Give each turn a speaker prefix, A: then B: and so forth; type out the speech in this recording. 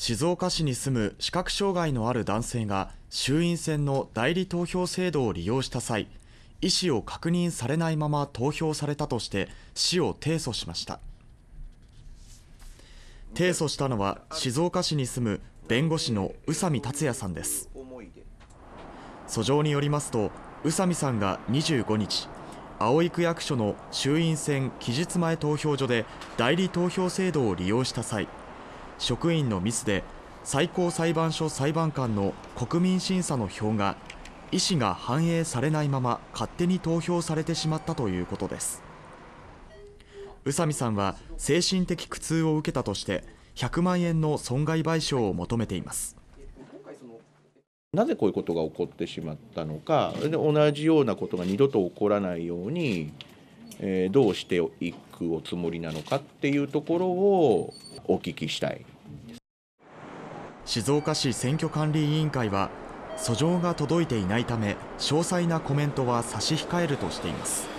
A: 静岡市に住む視覚障害のある男性が衆院選の代理投票制度を利用した際意思を確認されないまま投票されたとして市を提訴しました提訴したのは静岡市に住む弁護士の宇佐美達也さんです訴状によりますと宇佐美さんが25日葵区役所の衆院選期日前投票所で代理投票制度を利用した際職員のミスで最高裁判所裁判官の国民審査の票が意思が反映されないまま勝手に投票されてしまったということです宇佐美さんは精神的苦痛を受けたとして100万円の損害賠償を求めていますなぜこういうことが起こってし
B: まったのか同じようなことが二度と起こらないように、えー、どうしていくくおつもりなのかっていうところをお聞きしたい
A: 静岡市選挙管理委員会は訴状が届いていないため詳細なコメントは差し控えるとしています